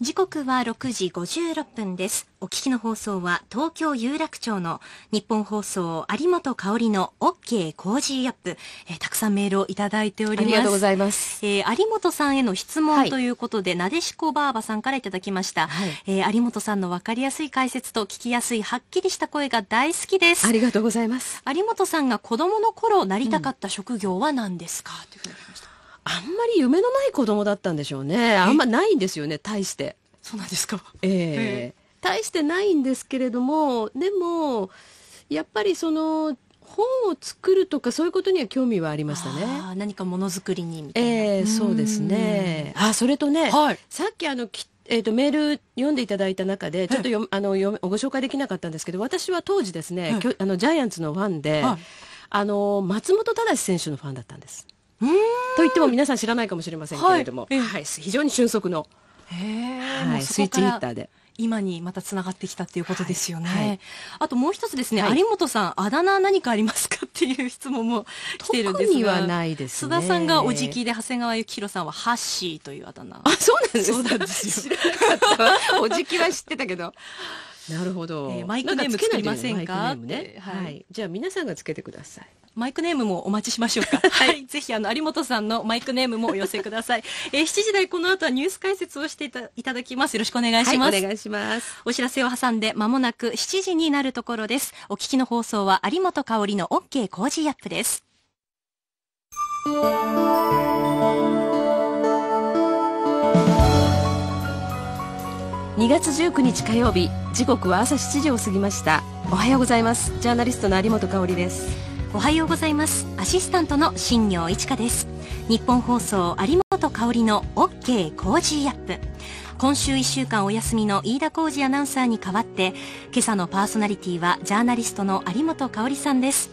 時刻は6時56分です。お聞きの放送は東京有楽町の日本放送有本香里の OK コージーアップ、えー、たくさんメールをいただいております。ありがとうございます。えー、有本さんへの質問ということで、はい、なでしこばあばさんからいただきました。はい、えー、有本さんのわかりやすい解説と聞きやすいはっきりした声が大好きです。ありがとうございます。有本さんが子供の頃なりたかった職業は何ですか、うん、というふうにあんまり夢のない子供だったんでしょうね。あんまないんですよね、大して。そうなんですか。ええー、大してないんですけれども、でも、やっぱりその、本を作るとかそういうことには興味はありましたね。何かものづくりにみたいな。ええー、そうですね。あ、それとね、はい、さっきあの、えーと、メール読んでいただいた中でちょっとよ、あのご紹介できなかったんですけど私は当時ですね、あのジャイアンツのファンで、はい、あの松本忠選手のファンだったんです。と言っても皆さん知らないかもしれませんけれども、はい、はい、非常に俊足の、はい、スイッチヒッターで。今にまたつながってきたっていうことですよね。はいはい、あともう一つですね、はい、有本さん、あだ名何かありますかっていう質問も来てるんですが。特にはないですね。須田さんがおじきで、長谷川幸宏さんはハッシーというあだ名。あ、そうなんですそうなんですよ。おじきは知ってたけど。なるほど。えー、マイクネーム作りませんか、ね、はい。じゃあ皆さんがつけてください。マイクネームもお待ちしましょうか。はい、ぜひあの有本さんのマイクネームもお寄せください。えー、7時台この後はニュース解説をしていたいただきます。よろしくお願いします。はい、お願いします。お知らせを挟んでまもなく7時になるところです。お聞きの放送は有本香里の OK コージーアップです。2月19日火曜日時刻は朝7時を過ぎましたおはようございますジャーナリストの有本香里ですおはようございますアシスタントの新業一華です日本放送有本香里の OK コージーアップ今週1週間お休みの飯田浩二アナウンサーに代わって今朝のパーソナリティはジャーナリストの有本香里さんです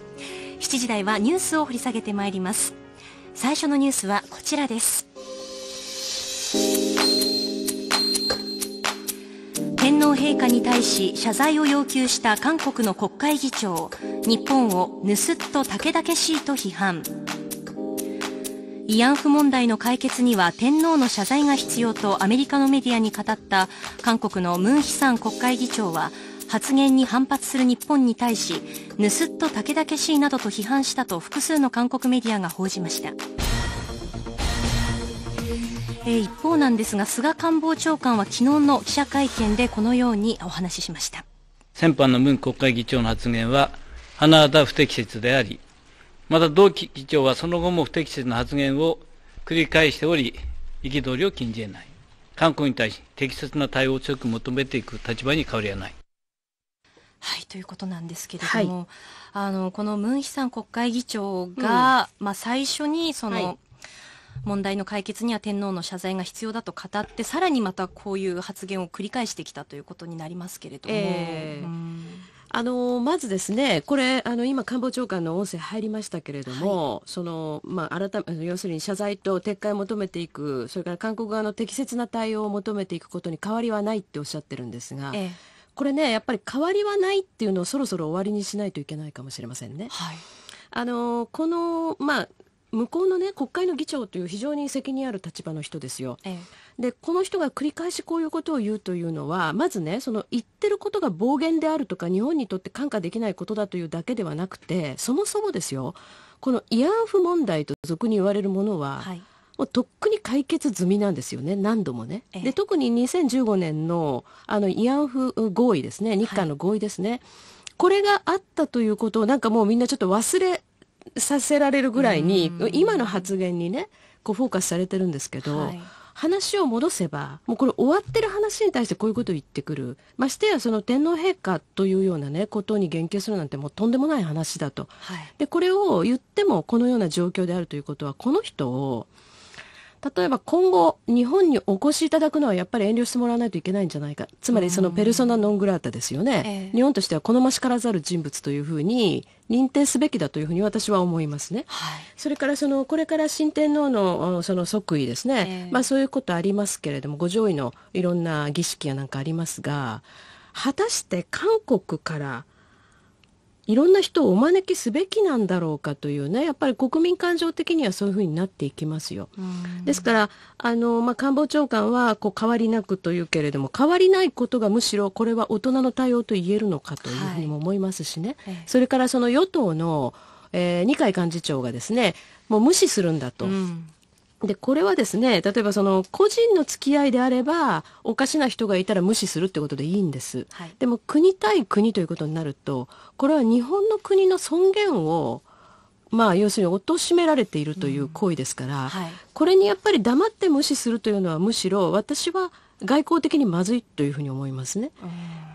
7時台はニュースを掘り下げてまいります最初のニュースはこちらです天皇陛下に対し謝罪を要求した韓国の国会議長日本を盗っと竹々しいと批判慰安婦問題の解決には天皇の謝罪が必要とアメリカのメディアに語った韓国のムン・ヒサン国会議長は発言に反発する日本に対し盗っと竹々しいなどと批判したと複数の韓国メディアが報じました。え一方なんですが菅官房長官は昨日の記者会見でこのようにお話ししました先般の文国会議長の発言は甚だ不適切でありまた同期議長はその後も不適切な発言を繰り返しており憤りを禁じ得ない韓国に対し適切な対応を強く求めていく立場に変わりはないはいということなんですけれども、はい、あのこのムン・ヒさん国会議長が、うん、まあ、最初にその、はい問題の解決には天皇の謝罪が必要だと語ってさらにまたこういう発言を繰り返してきたということになりますけれども。えーあのまずですね、これあの今官房長官の音声入りましたけれども、はい、そのまあ改め要するに謝罪と撤回を求めていく、それから韓国側の適切な対応を求めていくことに変わりはないっておっしゃってるんですが。ええ、これねやっぱり変わりはないっていうのをそろそろ終わりにしないといけないかもしれませんね。はい、あのこの、まあ、向こうのね国会の議長という非常に責任ある立場の人ですよ。ええ、でこの人が繰り返しこういうことを言うというのはまずねその言ってることが暴言であるとか日本にとって看過できないことだというだけではなくてそもそもですよこの慰安婦問題と俗に言われるものは、はい、もうとっくに解決済みなんですよね何度もね。え、で特に2015年のあの慰安婦合意ですね日韓の合意ですね。はいこれがあったということをなんかもうみんなちょっと忘れさせられるぐらいに、今の発言にね、こうフォーカスされてるんですけど、はい、話を戻せば、もうこれ終わってる話に対してこういうことを言ってくる。ましてやその天皇陛下というようなね、ことに言及するなんてもうとんでもない話だと。はい、で、これを言ってもこのような状況であるということは、この人を、例えば今後日本にお越しいただくのはやっぱり遠慮してもらわないといけないんじゃないかつまりそのペルソナ・ノングラータですよね、え日本としては好ましからざる人物というふうに認定すべきだというふうに私は思いますね、はい、それからそのこれから新天皇のその即位ですね、え、まあ、そういうことありますけれどもご上位のいろんな儀式やなんかありますが果たして韓国からいろんな人をお招きすべきなんだろうかというねやっぱり国民感情的にはそういうふうになっていきますよ。ですからあの、まあ、官房長官はこう変わりなくというけれども変わりないことがむしろこれは大人の対応と言えるのかというふうにも思いますしね、はい、それからその与党の、えー、二階幹事長がですねもう無視するんだと。うんで、これはですね、例えばその個人の付き合いであれば、おかしな人がいたら無視するってことでいいんです。はい、でも国対国ということになると、これは日本の国の尊厳を、まあ、要するに貶められているという行為ですから、うんはい、これにやっぱり黙って無視するというのはむしろ私は外交的にまずいというふうに思いますね。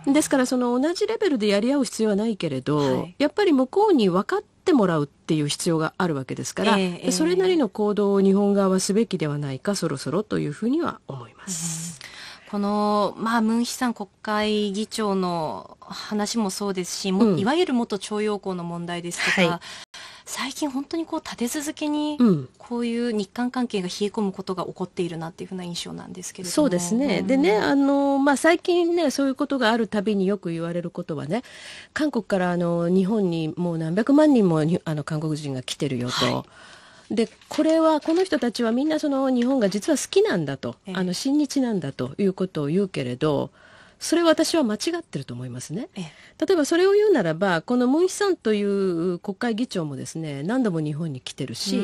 ですからその同じレベルでやり合う必要はないけれど、はい、やっぱり向こうに分かってってもらうっていう必要があるわけですから、えー、それなりの行動を日本側はすべきではないかそろそろというふうには思います。この、まあ、ムン・ヒさん国会議長の話もそうですし、うん、いわゆる元徴用工の問題ですとか、はい、最近本当にこう立て続けに、こういう日韓関係が冷え込むことが起こっているなっていうふうな印象なんですけれども。そうですね。でね、あの、まあ、最近ね、そういうことがあるたびによく言われることはね、韓国からあの、日本にもう何百万人もあの韓国人が来てるよと。はいでこれはこの人たちはみんなその日本が実は好きなんだと、えあの親日なんだということを言うけれどそれは私は間違ってると思いますね、え、例えばそれを言うならばこのムン・ヒさんという国会議長もですね何度も日本に来てるしあ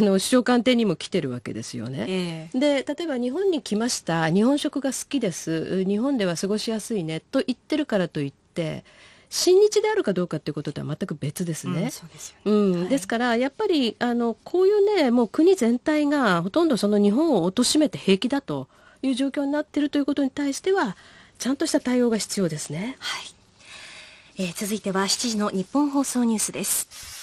の首相官邸にも来てるわけですよね、で例えば日本に来ました日本食が好きです日本では過ごしやすいねと言ってるからといって親日であるかどうかということとは全く別ですね。ですからやっぱりあのこういうねもう国全体がほとんどその日本を貶めて平気だという状況になっているということに対してはちゃんとした対応が必要ですね。はい、えー、続いては7時の日本放送ニュースです。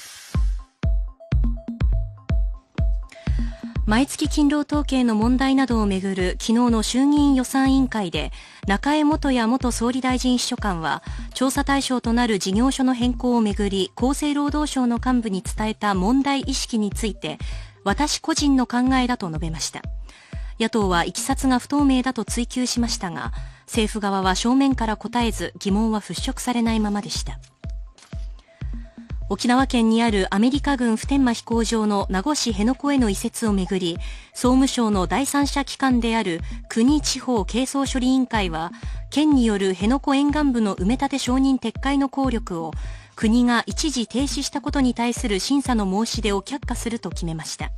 毎月勤労統計の問題などをめぐる昨日の衆議院予算委員会で中江元や元総理大臣秘書官は調査対象となる事業所の変更をめぐり厚生労働省の幹部に伝えた問題意識について私個人の考えだと述べました野党はいきさつが不透明だと追及しましたが政府側は正面から答えず疑問は払拭されないままでした沖縄県にあるアメリカ軍普天間飛行場の名護市辺野古への移設をめぐり、総務省の第三者機関である国地方係争処理委員会は、県による辺野古沿岸部の埋め立て承認撤回の効力を、国が一時停止したことに対する審査の申し出を却下すると決めました。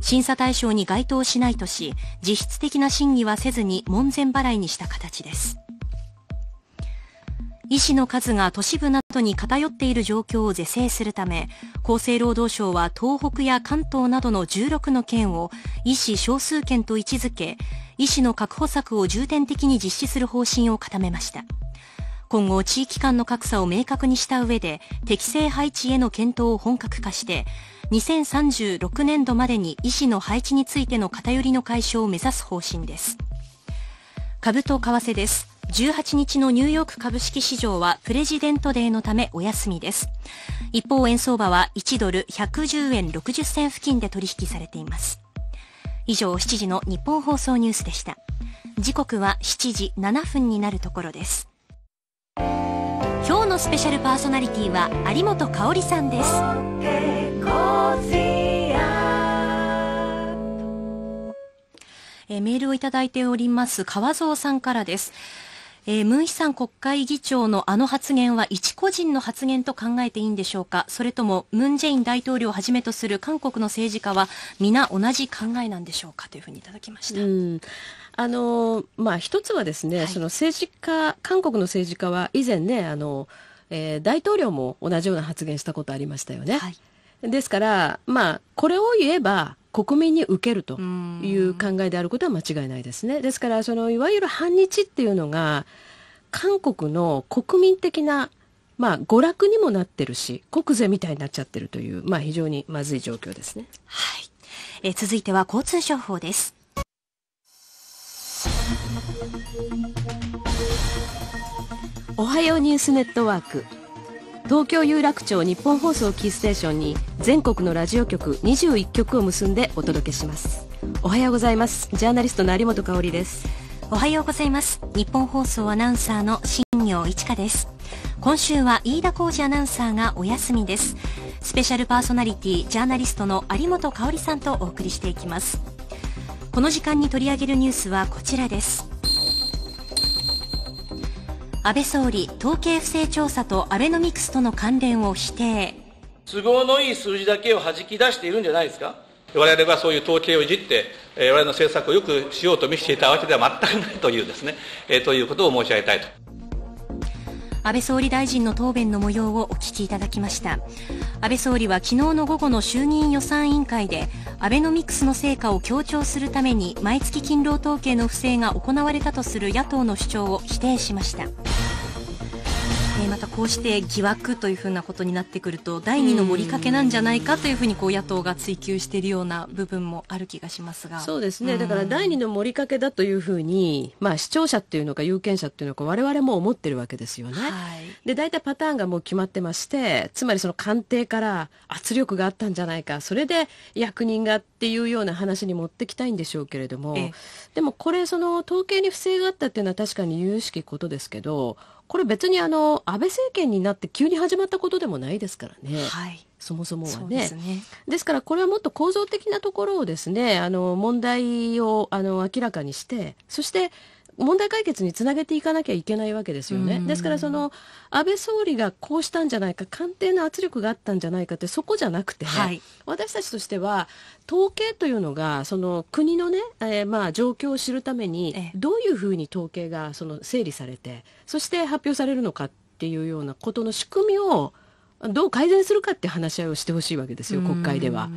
審査対象に該当しないとし、実質的な審議はせずに門前払いにした形です。医師の数が都市部などに偏っている状況を是正するため、厚生労働省は東北や関東などの16の県を医師少数県と位置づけ、医師の確保策を重点的に実施する方針を固めました。今後、地域間の格差を明確にした上で、適正配置への検討を本格化して、2036年度までに医師の配置についての偏りの解消を目指す方針です。株と為替です。18日のニューヨーク株式市場はプレジデントデーのためお休みです。一方、円相場は1ドル110円60銭付近で取引されています。以上、7時の日本放送ニュースでした。時刻は7時7分になるところです。今日のスペシャルパーソナリティは有本香里さんです。えメールをいただいております川蔵さんからですえー、ムン・ヒさん国会議長のあの発言は一個人の発言と考えていいんでしょうかそれともムン・ジェイン大統領をはじめとする韓国の政治家は皆同じ考えなんでしょうかというふうにいただきました。あのまあ、一つはですね、はい、その政治家韓国の政治家は以前ねあの、えー、大統領も同じような発言したことありましたよね。はい、ですから、まあ、これを言えば国民に受けるという考えであることは間違いないですね。ですからそのいわゆる反日っていうのが韓国の国民的なまあ、娯楽にもなってるし国税みたいになっちゃってるという、まあ、非常にまずい状況ですね、はい、え続いては交通情報ですおはようニュースネットワーク東京有楽町日本放送キーステーションに全国のラジオ局21局を結んでお届けしますおはようございますジャーナリストの有本香里ですおはようございます日本放送アナウンサーの新業一華です今週は飯田浩二アナウンサーがお休みですスペシャルパーソナリティジャーナリストの有本香里さんとお送りしていきますこの時間に取り上げるニュースはこちらです安倍総理統計不正調査とアベノミクスとの関連を否定都合のいい数字だけをはじき出しているんじゃないですか我々はそういう統計をいじって、我々の政策をよくしようと見せていたわけでは全くないというですね、えということを申し上げたいと。安倍総理大臣の答弁の模様をお聞きいただきました安倍総理は昨日の午後の衆議院予算委員会でアベノミクスの成果を強調するために毎月勤労統計の不正が行われたとする野党の主張を否定しました。えまたこうして疑惑というふうなことになってくると第2の盛りかけなんじゃないかというふうにこう野党が追及しているような部分もある気がしますがそうですね、だから第2の盛りかけだというふうに、まあ、視聴者っていうのか有権者っていうのか我々も思ってるわけですよね。はい、で大体パターンがもう決まってましてつまりその官邸から圧力があったんじゃないかそれで役人がっていうような話に持ってきたいんでしょうけれどもでもこれその統計に不正があったっていうのは確かに有識ことですけどこれ別にあの安倍政権になって急に始まったことでもないですからね。はいそもそもはねですね。ですからこれはもっと構造的なところをですね、あの問題をあの明らかにして、そして問題解決につなげていかなきゃいけないわけですよね。ですからその安倍総理がこうしたんじゃないか官邸の圧力があったんじゃないかってそこじゃなくて、ねはい、私たちとしては統計というのがその国のね、えー、まあ状況を知るためにどういうふうに統計がその整理されてそして発表されるのかっていうようなことの仕組みをどう改善するかって話し合いをしてほしいわけですよ、国会では。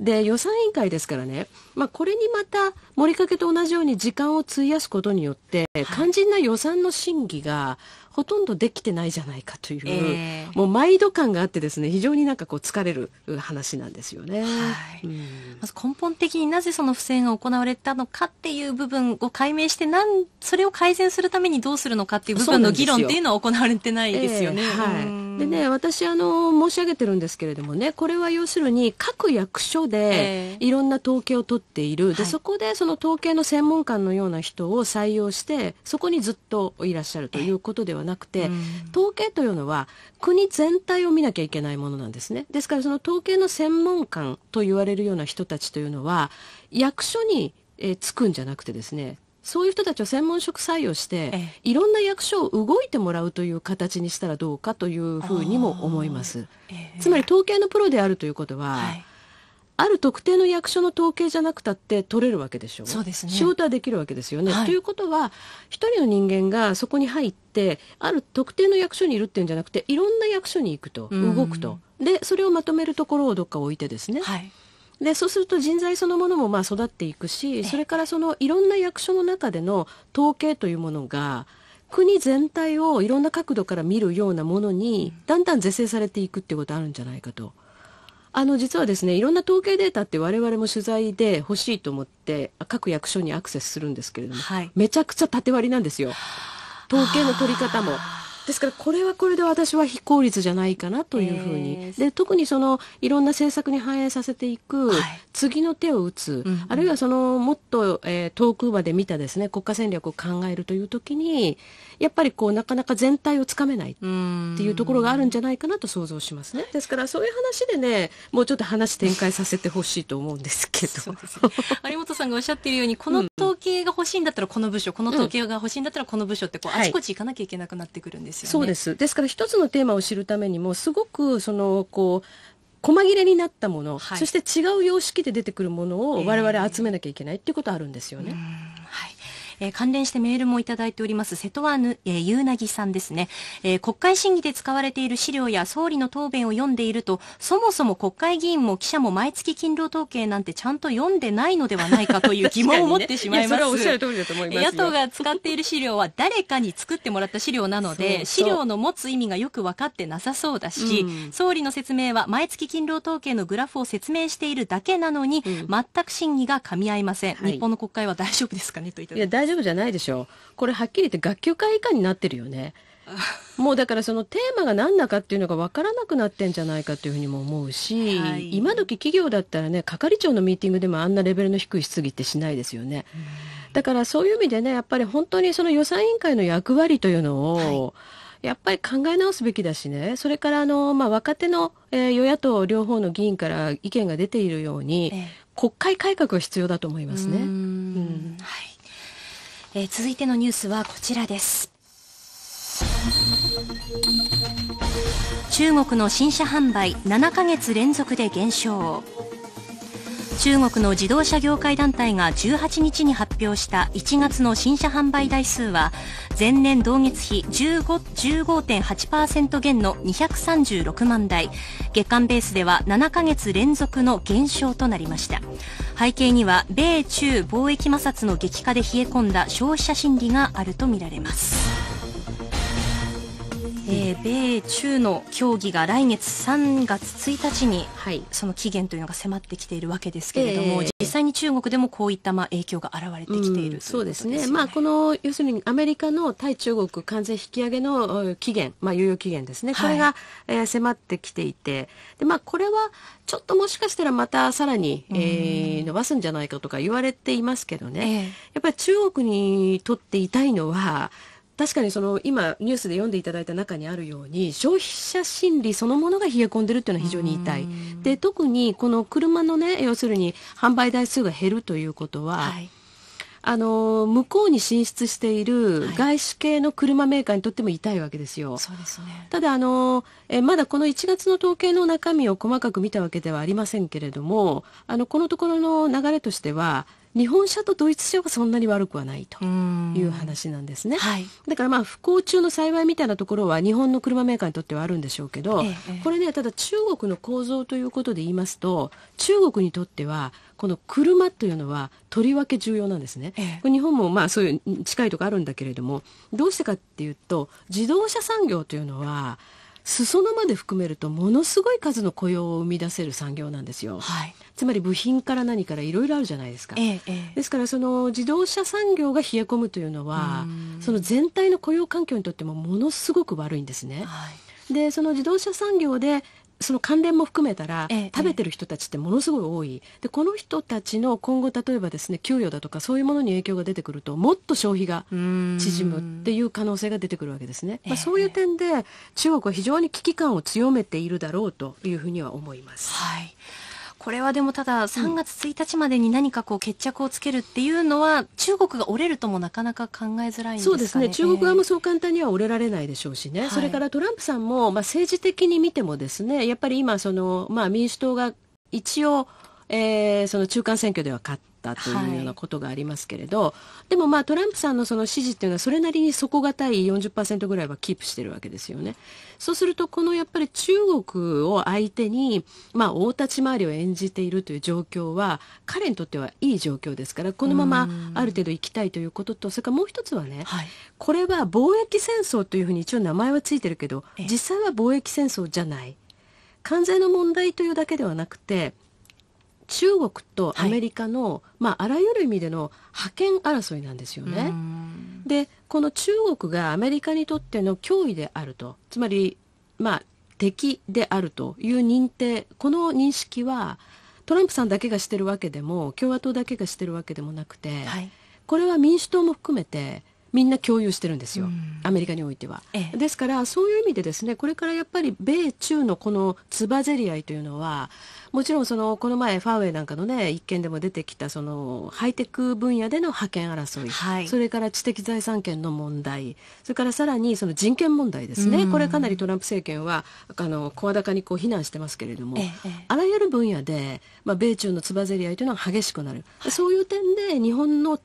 で、予算委員会ですからね、まあ、これにまた、森掛と同じように時間を費やすことによって、はい、肝心な予算の審議が、ほとんどできてないじゃないかという、えー、もう毎度感があってですね非常になんかこう疲れる話なんですよね、はい、まず根本的になぜその不正が行われたのかっていう部分を解明してなんそれを改善するためにどうするのかっていう部分の議論っていうのは行われてないですよね。えー、はい、でね、私あの申し上げてるんですけれどもねこれは要するに各役所でいろんな統計を取っている、でそこでその統計の専門官のような人を採用してそこにずっといらっしゃるということではなくて、統計というのは国全体を見なきゃいけないものなんですね。ですからその統計の専門官と言われるような人たちというのは役所に、えー、つくんじゃなくてですねそういう人たちを専門職採用して、ええ、いろんな役所を動いてもらうという形にしたらどうかというふうにも思います。え、つまり統計のプロであるということは、はい、ある特定の役所の統計じゃなくたって取れるわけでしょう。そうですね。仕事はできるわけですよね。はい、ということは、一人の人間がそこに入って、ある特定の役所にいるっていうんじゃなくて、いろんな役所に行くと、動くと。で、それをまとめるところをどっか置いてですね。はいでそうすると人材そのものもまあ育っていくしそれからそのいろんな役所の中での統計というものが国全体をいろんな角度から見るようなものにだんだん是正されていくっていうことあるんじゃないかと。あの実はですねいろんな統計データって我々も取材で欲しいと思って各役所にアクセスするんですけれども、はい、めちゃくちゃ縦割りなんですよ統計の取り方も。ですからこれはこれで私は非効率じゃないかなというふうに、で特にそのいろんな政策に反映させていく、次の手を打つ、はい、あるいはそのもっと、えー、遠くまで見たですね国家戦略を考えるという時にやっぱりこうなかなか全体をつかめないっていうところがあるんじゃないかなと想像しますね。ですからそういう話でねもうちょっと話展開させてほしいと思うんですけど。ね、有本さんがおっしゃっているようにこの統計が欲しいんだったらこの部署この統計が欲しいんだったらこの部署ってこうあちこち行かなきゃいけなくなってくるんですですよね。そうです。ですから一つのテーマを知るためにも、すごくその、こう、細切れになったもの、はい、そして違う様式で出てくるものを我々集めなきゃいけないっていうことあるんですよね。えー、はい。えー、関連してメールもいただいております、瀬戸はぬ、えー、ゆうなぎさんですね、えー、国会審議で使われている資料や総理の答弁を読んでいると、そもそも国会議員も記者も毎月勤労統計なんてちゃんと読んでないのではないかという疑問を持ってしまいます。ね、い野党が使っている資料は誰かに作ってもらった資料なので、資料の持つ意味がよく分かってなさそうだし、うん、総理の説明は毎月勤労統計のグラフを説明しているだけなのに、うん、全く審議が噛み合いません。はい、日本の国会は大丈夫ですかねといただきま丈夫じゃないでしょうこれはっきり言って学級会以下になってるよねもうだからそのテーマが何だかっていうのが分からなくなってんじゃないかというふうにも思うし、はい、今時企業だったらね係長のミーティングでもあんなレベルの低い質疑ってしないですよね。だからそういう意味でねやっぱり本当にその予算委員会の役割というのを、はいやっぱり考え直すべきだしね、それからあの、まあ、若手の、えー、与野党両方の議員から意見が出ているように、ええ、国会改革は必要だと思いますね。うんはいえー、続いてのニュースはこちらです中国の新車販売7ヶ月連続で減少中国の自動車業界団体が18日に発表した1月の新車販売台数は前年同月比15.8%減の236万台月間ベースでは7ヶ月連続の減少となりました背景には米中貿易摩擦の激化で冷え込んだ消費者心理があるとみられますえー、米中の協議が来月3月1日に、はい、その期限というのが迫ってきているわけですけれども、えー、実際に中国でもこういったまあ影響が現れてきている、うん、そうですね、ね、まあ、この要するにアメリカの対中国関税引き上げの期限、まあ、猶予期限ですね、これが、はい、えー、迫ってきていてで、まあ、これはちょっともしかしたらまたさらに、えー、伸ばすんじゃないかとか言われていますけどね、えー、やっぱり中国にとっていたいのは確かにその今ニュースで読んでいただいた中にあるように消費者心理そのものが冷え込んでるっていうのは非常に痛い。で特にこの車のね要するに販売台数が減るということは。はいあの向こうに進出している外資系の車メーカーにとっても痛いわけですよ。はい、そうですね、ただあのえ、まだこの1月の統計の中身を細かく見たわけではありませんけれどもあのこのところの流れとしては日本車とドイツ車はそんなに悪くはないという話なんですね、はい、だからまあ不幸中の幸いみたいなところは日本の車メーカーにとってはあるんでしょうけど、ええ、これねただ中国の構造ということで言いますと中国にとってはこの車というのはとりわけ重要なんですね、ええ、日本もまあそういう近いところあるんだけれどもどうしてかっていうと自動車産業というのは裾野まで含めるとものすごい数の雇用を生み出せる産業なんですよ。はい、つまり部品から何からいろいろあるじゃないですか。ええ、ですからその自動車産業が冷え込むというのはうその全体の雇用環境にとってもものすごく悪いんですね。はいでその自動車産業でその関連も含めたら、ええ、食べてる人たちってものすごい多い。で、この人たちの今後、例えばですね、給与だとかそういうものに影響が出てくると、もっと消費が縮むっていう可能性が出てくるわけですね。まあ、そういう点で、中国は非常に危機感を強めているだろうというふうには思います。はい。これはでもただ3月1日までに何かこう決着をつけるっていうのは、中国が折れるともなかなか考えづらいんですか、ね、そうですね中国側もそう簡単には折れられないでしょうしね、はい、それからトランプさんも、まあ、政治的に見てもですねやっぱり今その、まあ、民主党が一応えー、その中間選挙では勝っったというようなことがありますけれど、はい、でもまあトランプさんのその支持というのはそれなりに底堅い40%ぐらいはキープしているわけですよね。そうするとこのやっぱり中国を相手にまあ大立ち回りを演じているという状況は彼にとってはいい状況ですからこのままある程度行きたいということとそれからもう一つはね、これは貿易戦争というふうに一応名前はついてるけど実際は貿易戦争じゃない。関税の問題というだけではなくて中国とアメリカの、はい、まあ、あらゆる意味での覇権争いなんですよね。でこの中国がアメリカにとっての脅威であるとつまり、まあ、敵であるという認定この認識はトランプさんだけがしてるわけでも共和党だけがしてるわけでもなくて、はい、これは民主党も含めてみんな共有してるんですよ、アメリカにおいては、ええ、ですからそういう意味でですねこれからやっぱり米中のこのつばぜり合いというのはもちろんそのこの前ファーウェイなんかのね一件でも出てきたそのハイテク分野での覇権争い、はい、それから知的財産権の問題それからさらにその人権問題ですね、これかなりトランプ政権はあの声高にこう非難してますけれども、え、あらゆる分野で、まあ、米中のつばぜり合いというのは激しくなる、はい、そういう点で日本の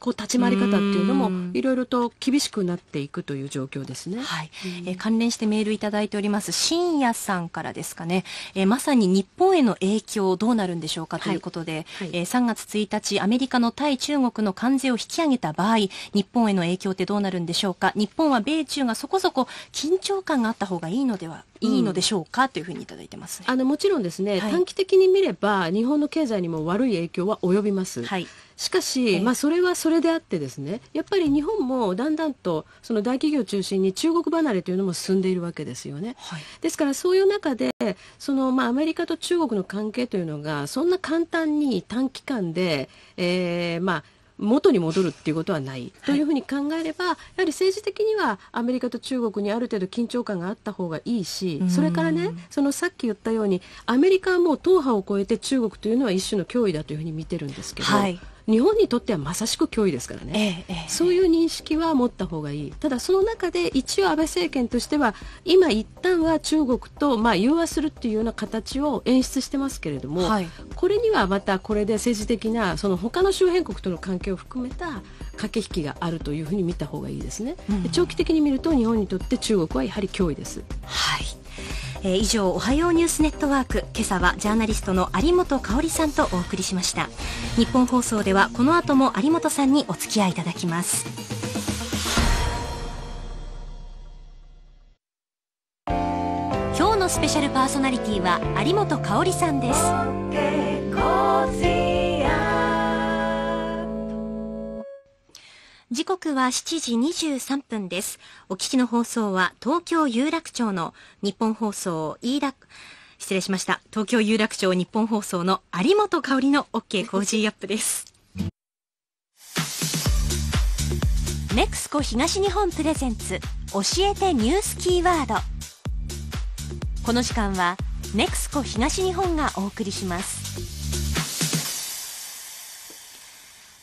こう立ち回り方っていうのもいろいろと厳しくなっていくという状況ですね。はい、えー、関連してメールいただいております深夜さんからですかね、えー、まさに日本への影響どうなるんでしょうかということで、はいはい、えー、3月1日アメリカの対中国の関税を引き上げた場合日本への影響ってどうなるんでしょうか日本は米中がそこそこ緊張感があった方がいいのではいいのでしょうか、うん、というふうにいいてます、ね、あのもちろんですね、はい、短期的に見れば日本の経済にも悪い影響は及びます。はいしかし、まあ、それはそれであってですねやっぱり日本もだんだんとその大企業中心に中国離れというのも進んでいるわけですよね。はい、ですからそういう中でその、まあ、アメリカと中国の関係というのがそんな簡単に短期間で、えーまあ、元に戻るっていうことはないというふうに考えれば、やはり政治的にはアメリカと中国にある程度緊張感があった方がいいしそれからねそのさっき言ったようにアメリカはもう党派を超えて中国というのは一種の脅威だというふうに見てるんですけど。はい日本にとってはまさしく脅威ですからね、ええ、そういう認識は持った方がいいただその中で一応安倍政権としては今一旦は中国とまあ融和するっていうような形を演出してますけれども、はい、これにはまたこれで政治的なその他の周辺国との関係を含めた駆け引きがあるというふうに見た方がいいですね、うん、長期的に見ると日本にとって中国はやはり脅威です。はいえー、以上おはようニュースネットワーク今朝はジャーナリストの有本香さんとお送りしました日本放送ではこの後も有本さんにお付き合いいただきます今日のスペシャルパーソナリティは有本香さんです時刻は7時23分です。お聞きの放送は東京有楽町の日本放送飯田、失礼しました。東京有楽町日本放送の有本香里の OK コージーアップです。ネクスコ東日本プレゼンツ教えてニュースキーワードこの時間はネクスコ東日本がお送りします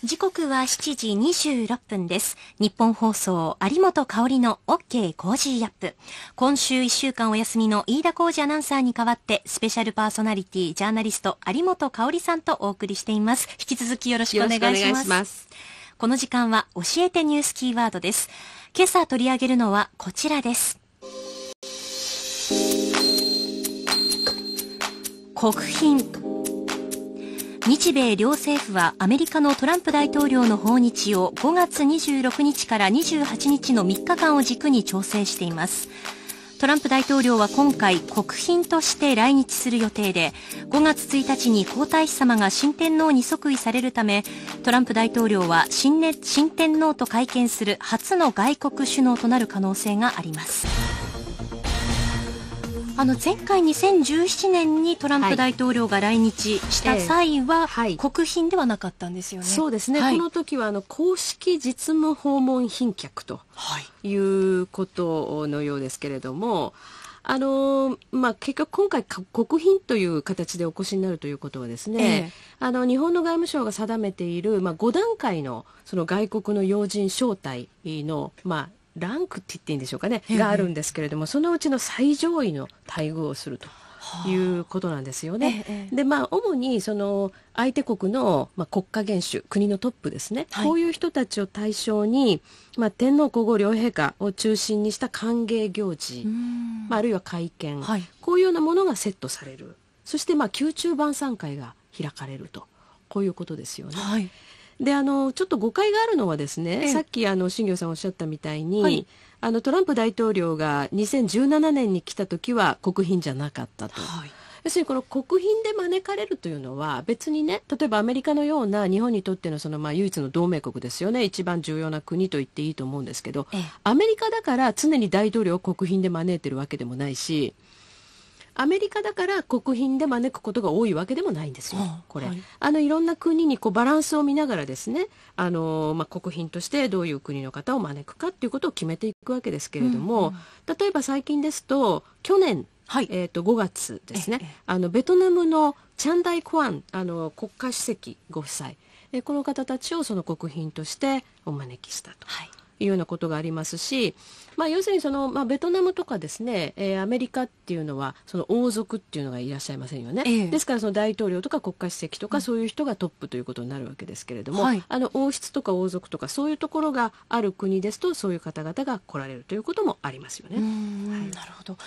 時刻は7時26分です。日本放送、有本香里の OK コージーアップ。今週1週間お休みの飯田浩二アナウンサーに代わって、スペシャルパーソナリティ、ジャーナリスト、有本香里さんとお送りしています。引き続きよろしくお願いします。ますこの時間は、教えてニュースキーワードです。今朝取り上げるのはこちらです。国賓。日米両政府はアメリカのトランプ大統領の訪日を5月26日から28日の3日間を軸に調整していますトランプ大統領は今回国賓として来日する予定で5月1日に皇太子さまが新天皇に即位されるためトランプ大統領は新,、新天皇と会見する初の外国首脳となる可能性がありますあの前回2017年にトランプ大統領が来日した際は、国賓ではなかったんですよね。そうですね、この時はあの公式実務訪問賓客ということのようですけれども。あのまあ、結局、今回、国賓という形でお越しになるということはですね、ええ、あの日本の外務省が定めている、まあ、5段階のその外国の要人招待の、まあ、ランクって言っていいんでしょうかね、があるんですけれどもそのうちの最上位の待遇をすると。いうことなんですよね。ええ、でまあ主にその相手国の、まあ、国家元首国のトップですね、はい、こういう人たちを対象に、まあ、天皇皇后両陛下を中心にした歓迎行事、まあ、あるいは会見、はい、こういうようなものがセットされるそしてまあ宮中晩餐会が開かれるとこういうことですよね。はいであのちょっと誤解があるのはですね、さっきあの新業さんおっしゃったみたいに、はい、あのトランプ大統領が2017年に来た時は国賓じゃなかったと。はい要するにこの国賓で招かれるというのは別にね例えばアメリカのような日本にとってのそのまあ唯一の同盟国ですよね一番重要な国と言っていいと思うんですけど、ええ、アメリカだから常に大統領を国賓で招いてるわけでもないしアメリカだから国賓で招くことが多いわけでもないんですよ、これ、はい、あのいろんな国にこうバランスを見ながらですねあの、まあ、国賓としてどういう国の方を招くかっていうことを決めていくわけですけれども、うんうん、例えば最近ですと去年はい、えっ、ー、と5月ですね。あのベトナムのチャンダイ・コアンあの国家主席ご夫妻、えこの方たちをその国賓としてお招きしたと。はいいうようなことがありますし、まあ、要するにその、まあ、ベトナムとかですね、えー、アメリカっていうのはその王族っていうのがいらっしゃいませんよね、えですからその大統領とか国家主席とかそういう人がトップということになるわけですけれども、はい、あの王室とか王族とかそういうところがある国ですとそういう方々が来られるということもありますよね。はい、なるほど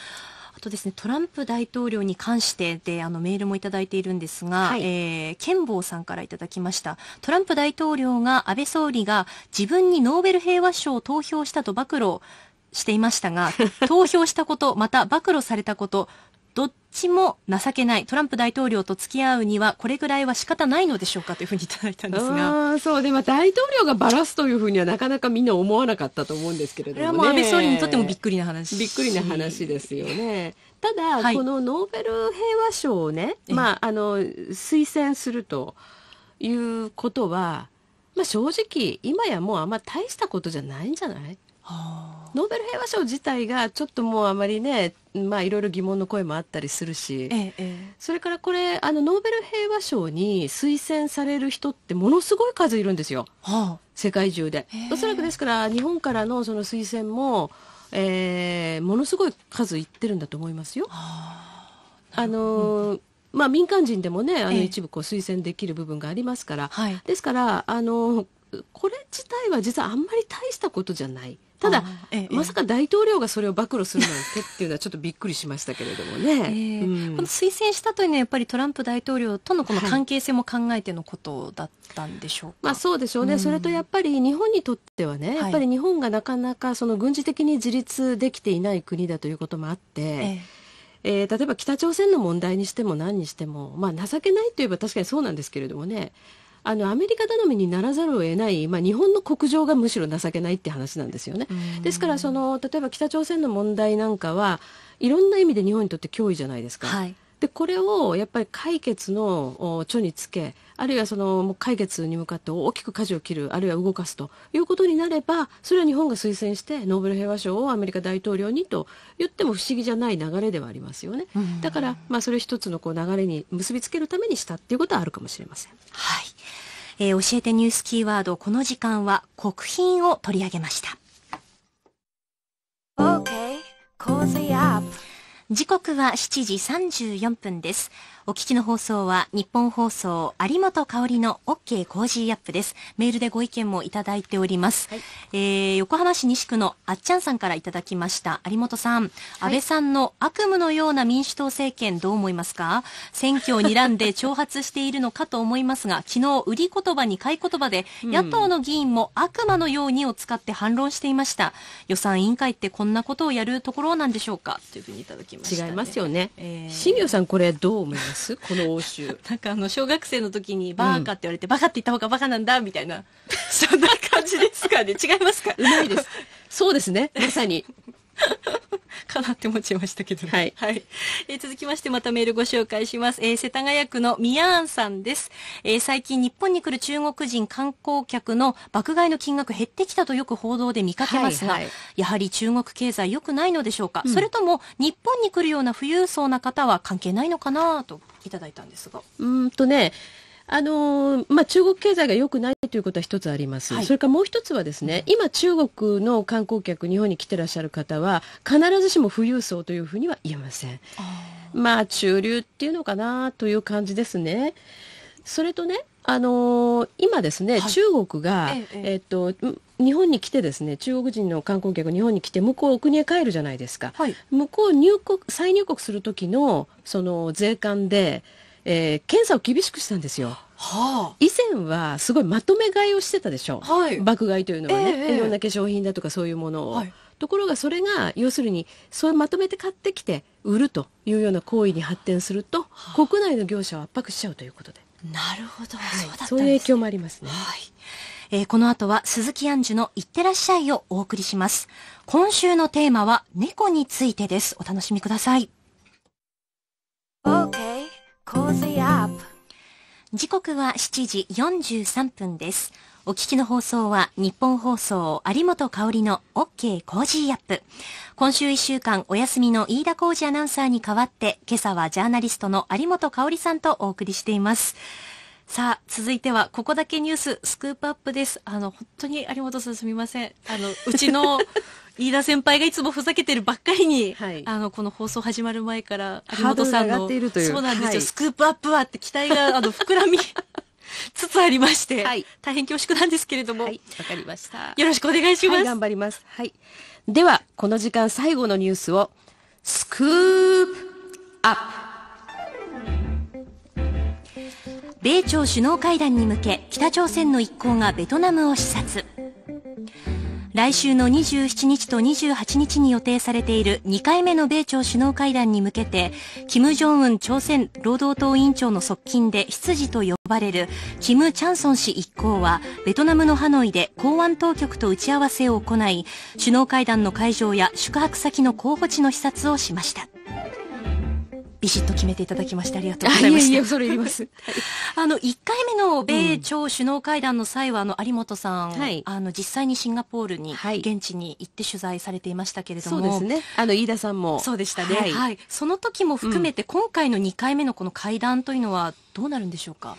とですね、トランプ大統領に関してで、あの、メールもいただいているんですが、はい、えー、ケさんからいただきました。トランプ大統領が、安倍総理が自分にノーベル平和賞を投票したと暴露していましたが、投票したこと、また暴露されたこと、どっちも情けない、トランプ大統領と付き合うには、これぐらいは仕方ないのでしょうかというふうにいただいたんですが。そうで、まあ、大統領がばらすというふうにはなかなかみんな思わなかったと思うんですけれども、ね、これはもう安倍総理にとってもびっくりな話。びっくりな話ですよね。ただ、はい、このノーベル平和賞をね、まあ、あの、推薦するということは、まあ、正直、今やもうあんま大したことじゃないんじゃないノーベル平和賞自体がちょっともうあまりね、まあ、いろいろ疑問の声もあったりするし、ええ、それからこれあのノーベル平和賞に推薦される人ってものすごい数いるんですよ、はあ、世界中で。おそらくですから日本からのその推薦も、えー、ものすごい数いってるんだと思いますよ。はあ、あのまあ、民間人でもねあの一部こう推薦できる部分がありますから、ええ、ですからあのこれ自体は実はあんまり大したことじゃない。ただ、ええ、まさか大統領がそれを暴露するなんてっていうのはちょっとびっくりしましたけれどもね。えーうん、この推薦したというのはやっぱりトランプ大統領とのこの関係性も考えてのことだったんでしょうか、まあ、そうでしょうね、うん、それとやっぱり日本にとってはね、やっぱり日本がなかなかその軍事的に自立できていない国だということもあって。えええー、例えば北朝鮮の問題にしても何にしても、まあ、情けないといえば確かにそうなんですけれどもねあのアメリカ頼みにならざるを得ない、まあ、日本の国情がむしろ情けないって話なんですよね。ですからその例えば北朝鮮の問題なんかはいろんな意味で日本にとって脅威じゃないですか。はい、でこれをやっぱり解決の著につけあるいはその解決に向かって大きく舵を切るあるいは動かすということになればそれは日本が推薦してノーベル平和賞をアメリカ大統領にと言っても不思議じゃない流れではありますよね、だから、まあ、それ一つのこう流れに結びつけるためにしたっていうことはあるかもしれません。はいえー、教えてニュースキーワード、この時間は国賓を取り上げました。Okay, 時刻は7時34分です。お聞きの放送は日本放送有本香里の OK コージーアップです。メールでご意見もいただいております。はい、えー、横浜市西区のあっちゃんさんからいただきました。有本さん、安倍さんの悪夢のような民主党政権どう思いますか選挙を睨んで 挑発しているのかと思いますが、昨日売り言葉に買い言葉で、野党の議員も悪魔のようにを使って反論していました。予算委員会ってこんなことをやるところなんでしょうかというふうにいただきました、ね、違いますよね。えー、新業さんこれどう思いますますこの欧州。なんかあの、小学生の時にバーカって言われて、バカって言った方がバカなんだ、みたいな、そんな感じですかね。違いますかうまいです。そうですね。まさに。かなって思っちゃいましたけど、ね、はい、はい、えー、続きましてまたメールご紹介します、えー、世田谷区のミヤーンさんです、えー、最近日本に来る中国人観光客の爆買いの金額減ってきたとよく報道で見かけますが、はいはい、やはり中国経済良くないのでしょうか、うん、それとも日本に来るような富裕層な方は関係ないのかなといただいたんですがうんとねあのまあ、中国経済が良くないということは一つあります、はい、それからもう一つはですね、今、中国の観光客、日本に来てらっしゃる方は、必ずしも富裕層というふうには言えません。まあ、中流っていうのかなという感じですね。それとね、あのー、今ですね、はい、中国が、えええっと、日本に来てですね、中国人の観光客日本に来て、向こうお国へ帰るじゃないですか。はい、向こう入国、再入国する時の、その税関で、えー、検査を厳しくしたんですよ。はあ、以前はすごいまとめ買いをしてたでしょ、はい、爆買いというのはね、えー、いろんな化粧品だとかそういうものを、はい、ところがそれが要するにそうまとめて買ってきて売るというような行為に発展すると、はあ、国内の業者を圧迫しちゃうということでなるほど、はい、そうだったんです、ね、そういう影響もありますね、はいえー、この後は鈴木杏樹の「いってらっしゃい」をお送りします今週のテーマは「猫について」ですお楽しみください、o、k Cozy Up 時刻は7時43分ですお聞きの放送は日本放送有本香里の OK コージーアップ。今週1週間お休みの飯田浩二アナウンサーに代わって今朝はジャーナリストの有本香里さんとお送りしています。さあ、続いては、ここだけニュース、スクープアップです。あの、本当に有本さんすみません。あの、うちの、飯田先輩がいつもふざけてるばっかりに、はい、あのこの放送始まる前から有本さんのそうなんですよ、はい、スクープアップはって期待が あの膨らみつつありまして、はい、大変恐縮なんですけれどもわ、かりましたよろしくお願いします、頑張りますはいではこの時間最後のニュースをスクープアップ米朝首脳会談に向け北朝鮮の一行がベトナムを視察来週の27日と28日に予定されている2回目の米朝首脳会談に向けて、金正恩朝鮮労働党委員長の側近で執事と呼ばれるキム・チャンソン氏一行は、ベトナムのハノイで公安当局と打ち合わせを行い、首脳会談の会場や宿泊先の候補地の視察をしました。ビシッと決めていただきましてありがとうございました。いやいや、恐れ入ります。あの、1回目の米朝首脳会談の際は、あの、有本さん、はい、あの、実際にシンガポールに、現地に行って取材されていましたけれども。そうですね。あの、飯田さんも。そうでしたね。はい。はい、その時も含めて、今回の2回目のこの会談というのは、どうなるんでしょうか、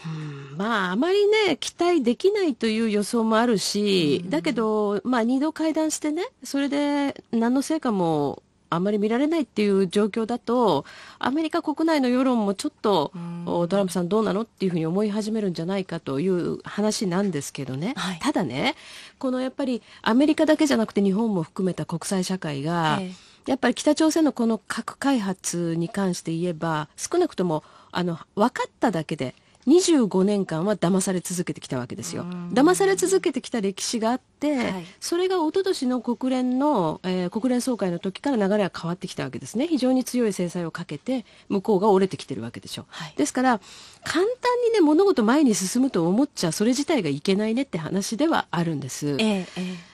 うん、まあ、あまりね、期待できないという予想もあるし、うん、だけど、まあ、2度会談してね、それで、何の成果もあまり見られないっていう状況だとアメリカ国内の世論もちょっとトランプさんどうなのっていうふうに思い始めるんじゃないかという話なんですけどね、はい、ただねこのやっぱりアメリカだけじゃなくて日本も含めた国際社会が、ええ、やっぱり北朝鮮のこの核開発に関して言えば少なくともあの分かっただけで25年間は騙され続けてきたわけですよ。騙され続けてきた歴史があって、はい、それが一昨年の国連の、えー、国連総会の時から流れは変わってきたわけですね。非常に強い制裁をかけて、向こうが折れてきてるわけでしょ。はい、ですから、簡単にね、物事前に進むと思っちゃ、それ自体がいけないねって話ではあるんです。えー、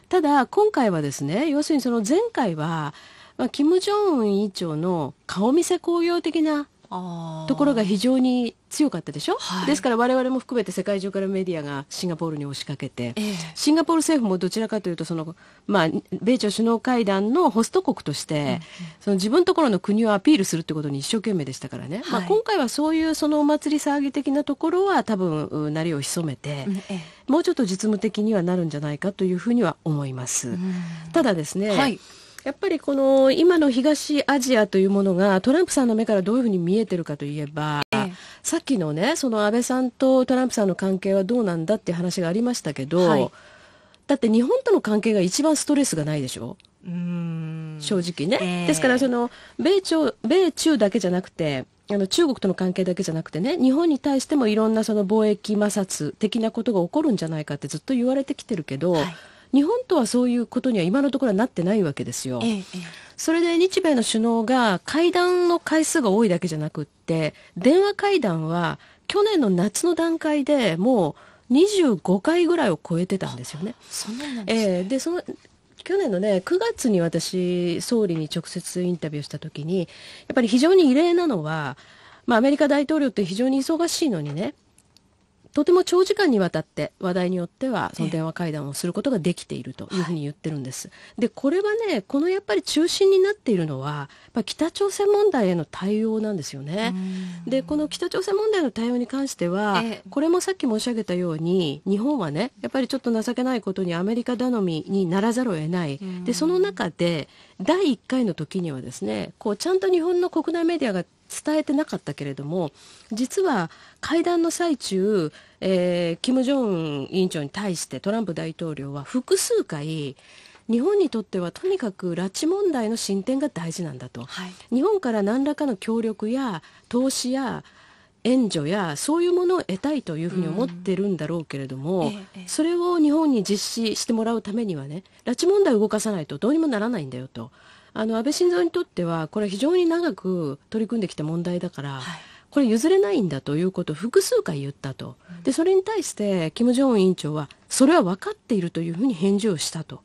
ただ、今回はですね、要するにその前回は、まあ、キム・ジョンウン委員長の顔見せ工業的なところが非常に強かったでしょ、はい、ですから我々も含めて世界中からメディアがシンガポールに押しかけて、えー、シンガポール政府もどちらかというとその、まあ、米朝首脳会談のホスト国として、うんその自分のところの国をアピールするということに一生懸命でしたからね、はい、まあ、今回はそういうそのお祭り騒ぎ的なところは多分なりを潜めて、うんえー、もうちょっと実務的にはなるんじゃないかというふうには思います。ただですね、はいやっぱりこの今の東アジアというものがトランプさんの目からどういうふうに見えてるかといえば、ええ、さっきのねその安倍さんとトランプさんの関係はどうなんだっていう話がありましたけど、はい、だって日本との関係が一番ストレスがないでしょうん正直ね、えですからその米朝米中だけじゃなくてあの中国との関係だけじゃなくてね日本に対してもいろんなその貿易摩擦的なことが起こるんじゃないかってずっと言われてきてるけど、はい日本とはそういうことには今のところはなってないわけですよ。ええ、それで日米の首脳が会談の回数が多いだけじゃなくって電話会談は去年の夏の段階でもう25回ぐらいを超えてたんですよね。そんなんで、ね、えー、でその去年のね9月に私総理に直接インタビューした時にやっぱり非常に異例なのは、まあ、アメリカ大統領って非常に忙しいのにねとても長時間にわたって話題によってはその電話会談をすることができているというふうに言ってるんです。でこれはねこのやっぱり中心になっているのはやっ北朝鮮問題への対応なんですよね。でこの北朝鮮問題の対応に関しては、これもさっき申し上げたように日本はねやっぱりちょっと情けないことにアメリカ頼みにならざるを得ない。でその中で第1回の時にはですねこうちゃんと日本の国内メディアが伝えてなかったけれども実は会談の最中、えー、金正恩委員長に対してトランプ大統領は複数回日本にとってはとにかく拉致問題の進展が大事なんだと、はい、日本から何らかの協力や投資や援助やそういうものを得たいというふうに思ってるんだろうけれども、ええ、それを日本に実施してもらうためにはね拉致問題を動かさないとどうにもならないんだよとあの安倍晋三にとってはこれ非常に長く取り組んできた問題だから、はい、これ譲れないんだということを複数回言ったと、うん、でそれに対して金正恩委員長はそれは分かっているというふうに返事をしたと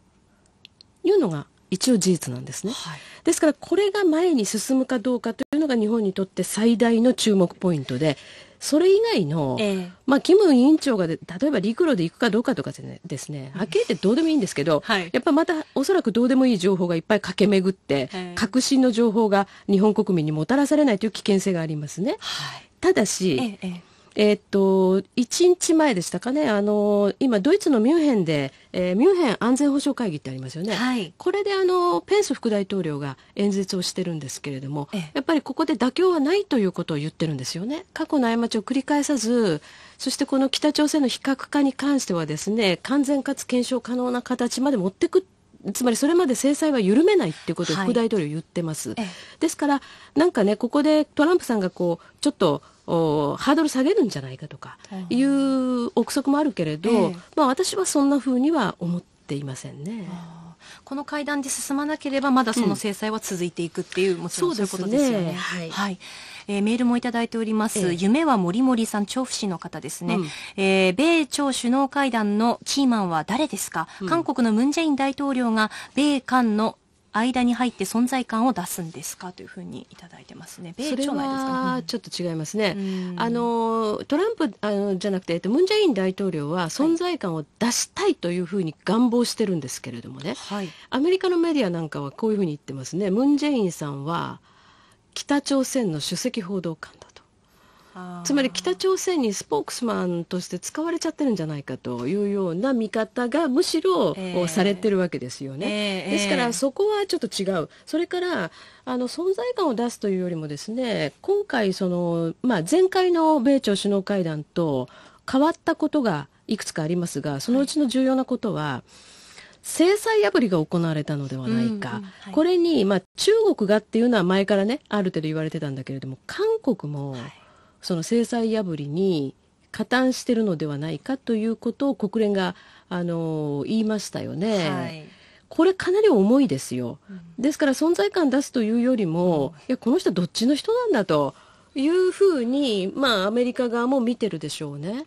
いうのが一応事実なんですね、はい、ですからこれが前に進むかどうかというのが日本にとって最大の注目ポイントでそれ以外の、えまあ、キム委員長が例えば陸路で行くかどうかとかですね、はっきり言ってどうでもいいんですけど、はい、やっぱまたおそらくどうでもいい情報がいっぱい駆け巡って、えー、革新の情報が日本国民にもたらされないという危険性がありますね。はい、ただし、ええっと、1日前でしたかね、あの、今、ドイツのミュンヘンで、えー、ミュンヘン安全保障会議ってありますよね。はい、これで、あの、ペンス副大統領が演説をしてるんですけれども、やっぱりここで妥協はないということを言ってるんですよね。過去の過ちを繰り返さず、そしてこの北朝鮮の非核化に関してはですね、完全かつ検証可能な形まで持ってくつまりそれまで制裁は緩めないっていうことを副大統領言ってます、はい、ですからなんかねここでトランプさんがこうちょっとハードル下げるんじゃないかとかいう憶測もあるけれど、えー、まあ、私はそんなふうには思っていませんね。この会談で進まなければまだその制裁は続いていくっていう、うん、もちろんそういうことですよね。ねはい、はいえー、メールもいただいております、えー、夢はもりもりさん調布市の方ですね、うん、えー、米朝首脳会談のキーマンは誰ですか、うん、韓国のムン・ジェイン大統領が米韓の間に入って存在感を出すんですかというふうにいただいてますね。米朝ですか、ね、ちょっと違いますね。うん、あのトランプあのじゃなくて、ムンジェイン大統領は存在感を出したいというふうに願望してるんですけれどもね。はい、アメリカのメディアなんかはこういうふうに言ってますね。ムンジェインさんは北朝鮮の首席報道官つまり北朝鮮にスポークスマンとして使われちゃってるんじゃないかというような見方がむしろ、されてるわけですよね、えーえー、ですからそこはちょっと違うそれからあの存在感を出すというよりもですね今回その、まあ、前回の米朝首脳会談と変わったことがいくつかありますがそのうちの重要なことは、はい制裁破りが行われたのではないか、うんうんはい、これに、まあ、中国がっていうのは前からねある程度言われてたんだけれども韓国も、はいその制裁破りに加担しているのではないかということを国連があの言いましたよね。はいこれかなり重いですよ。ですから存在感出すというよりも、いや、この人どっちの人なんだというふうに、まあ、アメリカ側も見てるでしょうね。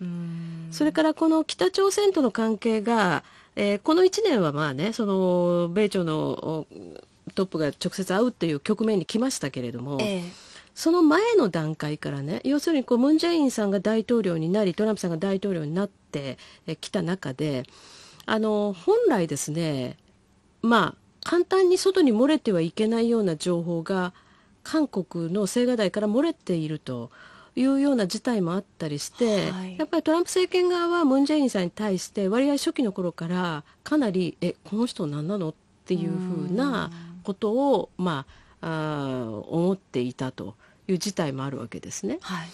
それからこの北朝鮮との関係が、えー、この1年はまあね、その、米朝のトップが直接会うっていう局面に来ましたけれども、ええその前の段階からね、要するにこう、ムンジェインさんが大統領になり、トランプさんが大統領になってきた中で、あの、本来ですね、まあ、簡単に外に漏れてはいけないような情報が、韓国の青瓦台から漏れていると。いうような事態もあったりして、はい、やっぱりトランプ政権側はムン・ジェインさんに対して割合初期の頃からかなり「えこの人何なの?」っていうふうなことをまああ思っていたという事態もあるわけですね。はい、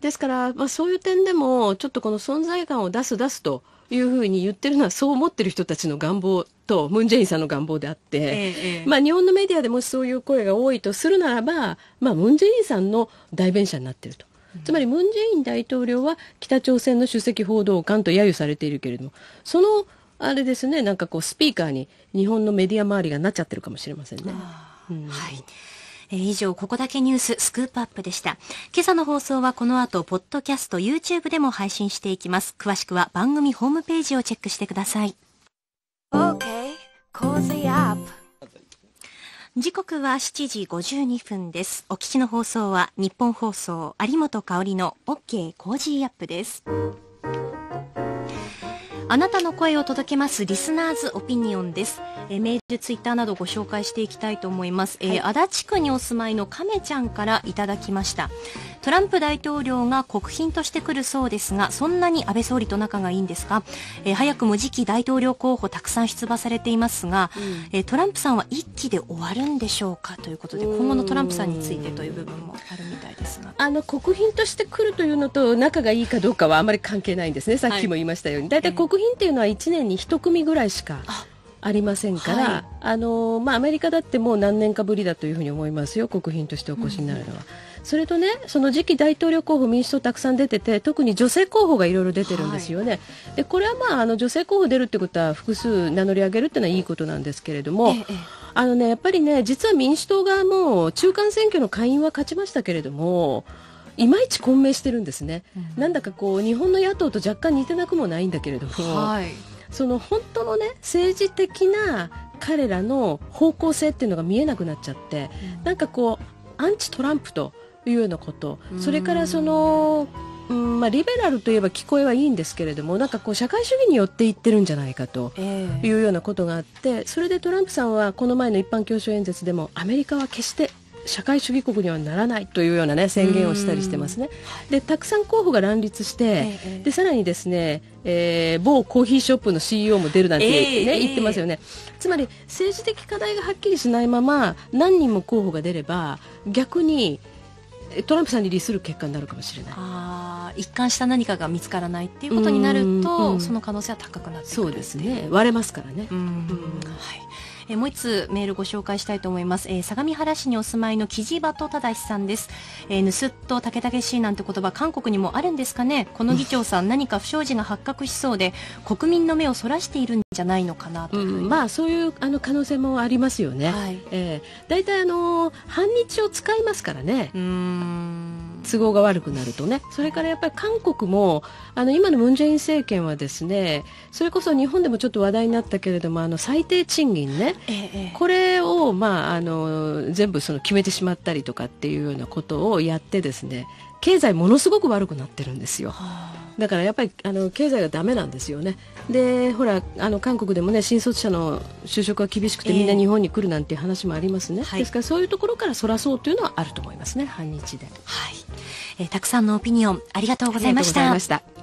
ですから、まあ、そういう点でもちょっとこの存在感を出す出すというふうに言ってるのはそう思ってる人たちの願望とムン・ジェインさんの願望であって、ええ、まあ、日本のメディアでもしそういう声が多いとするならば、まあ、ムン・ジェインさんの代弁者になってると。つまりムン・ジェイン大統領は北朝鮮の首席報道官と揶揄されているけれどもそのあれですねなんかこうスピーカーに日本のメディア周りがなっちゃってるかもしれませんね。うん、はいえー、以上、ここだけニューススクープアップでした。今朝の放送はこの後、ポッドキャスト、YouTube でも配信していきます。詳しくは番組ホームページをチェックしてください。Okay, cozy up. 時刻は7時52分です。お聞きの放送は日本放送有本香里の OK コージーアップです。あなたの声を届けますリスナーズオピニオンです。えー、メール、ツイッターなどご紹介していきたいと思います。えーはい、足立区にお住まいの亀ちゃんからいただきました。トランプ大統領が国賓として来るそうですが、そんなに安倍総理と仲がいいんですか、えー、早くも次期大統領候補たくさん出馬されていますが、うん、えトランプさんは一期で終わるんでしょうかということで、今後のトランプさんについてという部分もあるみたいですが。あの、国賓として来るというのと仲がいいかどうかはあまり関係ないんですね。さっきも言いましたように。はい、大体国国品っていうのは1年に1組ぐらいしかありませんから、はい、あのまあ、アメリカだってもう何年かぶりだというふうに思いますよ、国賓としてお越しになるのは。うん、それとね、その次期大統領候補、民主党たくさん出てて、特に女性候補がいろいろ出てるんですよね、はい、でこれは、まあ、あの女性候補出るってことは、複数名乗り上げるっていうのはいいことなんですけれども、ええ、あのね、やっぱりね、実は民主党側も中間選挙の下院は勝ちましたけれども、いまいち混迷してるんですね、うん、なんだかこう日本の野党と若干似てなくもないんだけれども、はい、その本当のね政治的な彼らの方向性っていうのが見えなくなっちゃって、うん、なんかこうアンチトランプというようなこと、うん、それからそのうんまあ、リベラルといえば聞こえはいいんですけれどもなんかこう社会主義によっていってるんじゃないかというようなことがあって、それでトランプさんはこの前の一般教書演説でもアメリカは決して社会主義国にはならないというような、ね、宣言をしたりしてますね。でたくさん候補が乱立して、えー、でさらにですね、えー、某コーヒーショップの CEO も出るなんてね、えー、言ってますよね、つまり政治的課題がはっきりしないまま何人も候補が出れば逆にトランプさんに利する結果になるかもしれないあ一貫した何かが見つからないっていうことになると、その可能性は高くなってくるそうですね割れますからね。はいえもう一つメールご紹介したいと思います、えー、相模原市にお住まいのキジバト正さんです、えー、ぬすっとたけたけしいなんて言葉韓国にもあるんですかねこの議長さん何か不祥事が発覚しそうで国民の目をそらしているんじゃないのかなと、うん、まあそういうあの可能性もありますよね、はいえー、だいたいあの反日を使いますからねうん都合が悪くなるとねそれからやっぱり韓国もあの今のムン・ジェイン政権はですねそれこそ日本でもちょっと話題になったけれどもあの最低賃金ね、ええ、これを、まあ、あの全部その決めてしまったりとかっていうようなことをやってですね経済ものすごく悪くなってるんですよ。だからやっぱりあの経済がダメなんですよね。でほらあの韓国でもね新卒者の就職が厳しくて、みんな日本に来るなんていう話もありますね。ですからそういうところからそらそうというのはあると思いますね反日で。はい、えー、たくさんのオピニオンありがとうございました。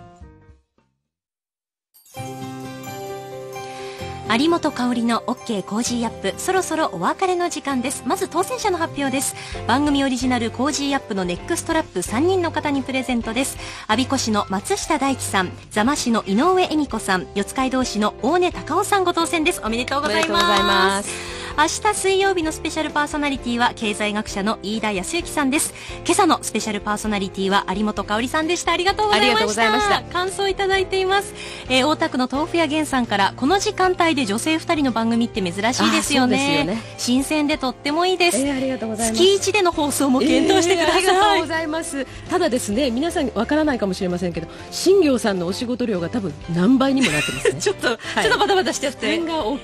有本香里の OK コージーアップそろそろお別れの時間ですまず当選者の発表です番組オリジナルコージーアップのネックストラップ3人の方にプレゼントです我孫子市の松下大樹さん座間市の井上恵美子さん四街道市の大根隆夫さんご当選ですおめでとうございます明日水曜日のスペシャルパーソナリティは経済学者の飯田康之さんです今朝のスペシャルパーソナリティは有本香里さんでしたありがとうございました感想いただいています、えー、大田区の豆腐屋源さんからこの時間帯で女性2人の番組って珍しいですよね、ね、新鮮でとってもいいです、えー、ありがとうございます月1での放送も検討してください、えー、ありがとうございますただですね皆さんわからないかもしれませんけど新業さんのお仕事量が多分何倍にもなってます、ね、ちょっと、はい、ちょっとバタバタしちゃって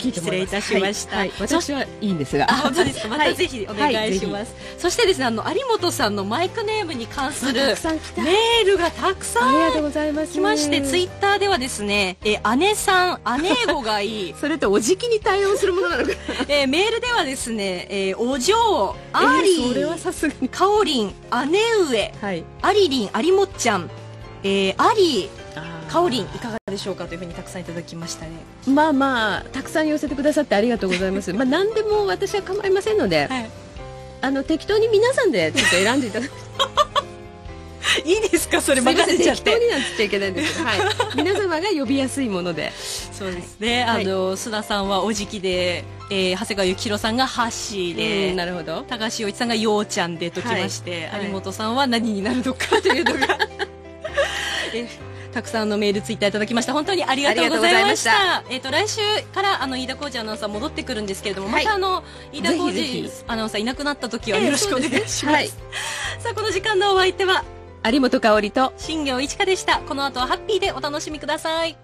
失礼いたしました、はいはい、私ははいいんですが。本当です またぜひお願いします。そしてですね、あの有本さんのマイクネームに関するメールがたくさん。ありま来まして、ツイッターではですね、え姉さん、姉子がいい。それとおじきに対応するものなのか。えメールではですね、えお嬢、アーリン、それはさすがに、カオリン、姉上、はい、アリリン、有本ちゃん、えー、アリー。かおりんいかがでしょうかというふうにたくさんいただきましたねまあまあたくさん寄せてくださってありがとうございます まあ何でも私は構いませんので、はい、あの適当に皆さんでちょっと選んでいただく いいですかそれ任せちゃって適当になんっちゃいけないんですけど、はい、皆様が呼びやすいものでそうですね、はい、あの須田さんはおじきでえー、長谷川幸宏さんがハッシーで、なるほど高橋陽一さんがようちゃんでときまして、はい、有本さんは何になるのかというのが、えたくさんのメール、ツイッターいただきました。本当にありがとうございました。したえっ、ー、と、来週から、あの、飯田浩二アナウンサー戻ってくるんですけれども、はい、また、あの、飯田浩二アナウンサーいなくなった時はよろしくお願いします。えーすはい、さあ、この時間のお相手は、有本香里と新業一華でした。この後はハッピーでお楽しみください。